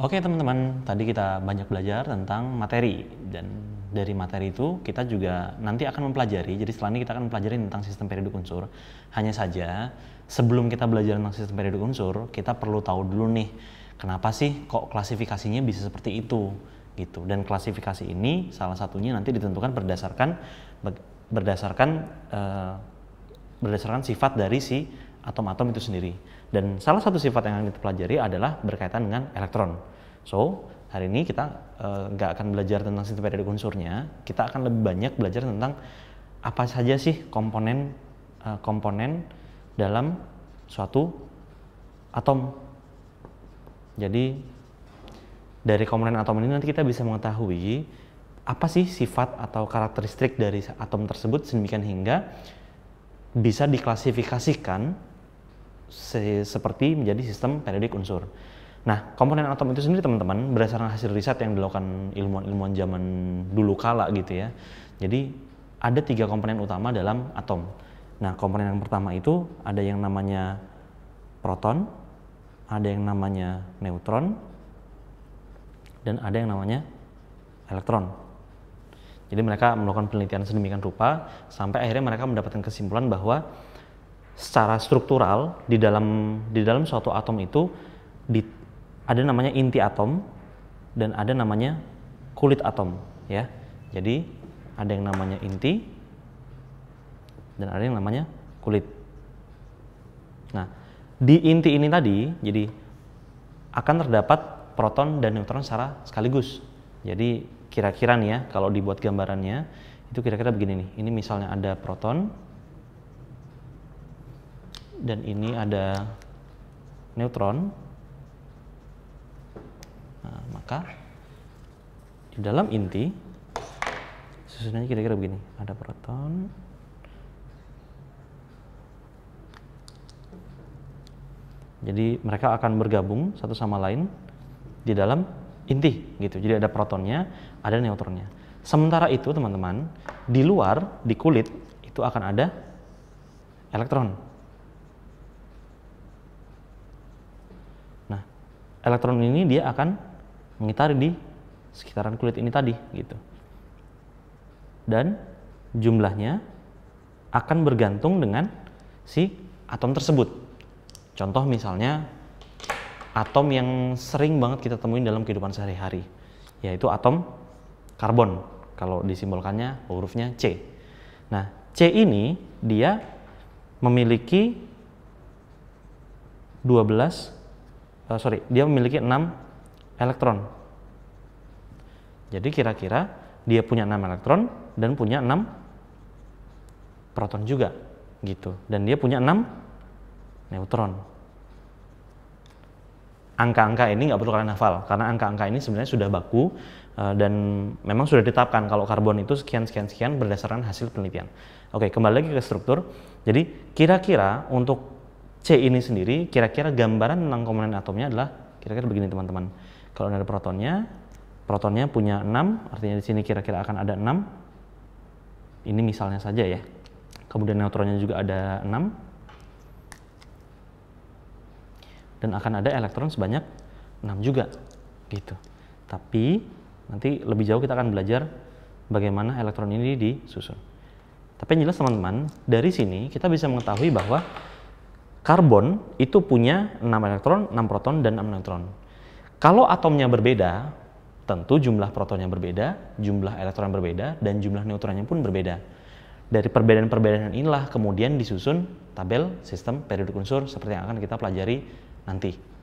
Oke teman-teman, tadi kita banyak belajar tentang materi dan dari materi itu kita juga nanti akan mempelajari. Jadi setelah ini kita akan mempelajari tentang sistem periodik unsur. Hanya saja sebelum kita belajar tentang sistem periodik unsur, kita perlu tahu dulu nih kenapa sih kok klasifikasinya bisa seperti itu gitu. Dan klasifikasi ini salah satunya nanti ditentukan berdasarkan berdasarkan eh, berdasarkan sifat dari si atom-atom itu sendiri. Dan salah satu sifat yang akan kita pelajari adalah berkaitan dengan elektron. So, hari ini kita eh, nggak uh, akan belajar tentang sistem periode unsurnya, kita akan lebih banyak belajar tentang apa saja sih komponen uh, komponen dalam suatu atom. Jadi dari komponen atom ini nanti kita bisa mengetahui apa sih sifat atau karakteristik dari atom tersebut sedemikian hingga bisa diklasifikasikan se seperti menjadi sistem periodik unsur. Nah, komponen atom itu sendiri teman-teman berdasarkan hasil riset yang dilakukan ilmuwan-ilmuwan zaman dulu kala gitu ya. Jadi ada tiga komponen utama dalam atom. Nah, komponen yang pertama itu ada yang namanya proton, ada yang namanya neutron, dan ada yang namanya elektron. Jadi mereka melakukan penelitian sedemikian rupa sampai akhirnya mereka mendapatkan kesimpulan bahwa secara struktural di dalam di dalam suatu atom itu di, ada namanya inti atom dan ada namanya kulit atom ya. Jadi ada yang namanya inti dan ada yang namanya kulit. Nah, di inti ini tadi jadi akan terdapat proton dan neutron secara sekaligus. Jadi kira-kira nih ya kalau dibuat gambarannya itu kira-kira begini nih. Ini misalnya ada proton, dan ini ada neutron nah, maka di dalam inti susunannya kira-kira begini ada proton jadi mereka akan bergabung satu sama lain di dalam inti gitu jadi ada protonnya ada neutronnya sementara itu teman-teman di luar di kulit itu akan ada elektron elektron ini dia akan mengitari di sekitaran kulit ini tadi gitu. Dan jumlahnya akan bergantung dengan si atom tersebut. Contoh misalnya atom yang sering banget kita temuin dalam kehidupan sehari-hari, yaitu atom karbon. Kalau disimbolkannya hurufnya C. Nah, C ini dia memiliki 12 uh, sorry, dia memiliki 6 elektron. Jadi kira-kira dia punya 6 elektron dan punya 6 proton juga gitu. Dan dia punya 6 neutron. Angka-angka ini nggak perlu kalian hafal karena angka-angka ini sebenarnya sudah baku eh, dan memang sudah ditetapkan kalau karbon itu sekian sekian sekian berdasarkan hasil penelitian. Oke, kembali lagi ke struktur. Jadi kira-kira untuk C ini sendiri kira-kira gambaran tentang komponen atomnya adalah kira-kira begini teman-teman. Kalau ada protonnya, protonnya punya 6, artinya di sini kira-kira akan ada 6. Ini misalnya saja ya. Kemudian neutronnya juga ada 6. Dan akan ada elektron sebanyak 6 juga. Gitu. Tapi nanti lebih jauh kita akan belajar bagaimana elektron ini disusun. Tapi yang jelas teman-teman, dari sini kita bisa mengetahui bahwa Karbon itu punya 6 elektron, 6 proton, dan 6 neutron. Kalau atomnya berbeda, tentu jumlah protonnya berbeda, jumlah yang berbeda, dan jumlah neutronnya pun berbeda. Dari perbedaan-perbedaan inilah kemudian disusun tabel sistem periodik unsur seperti yang akan kita pelajari nanti.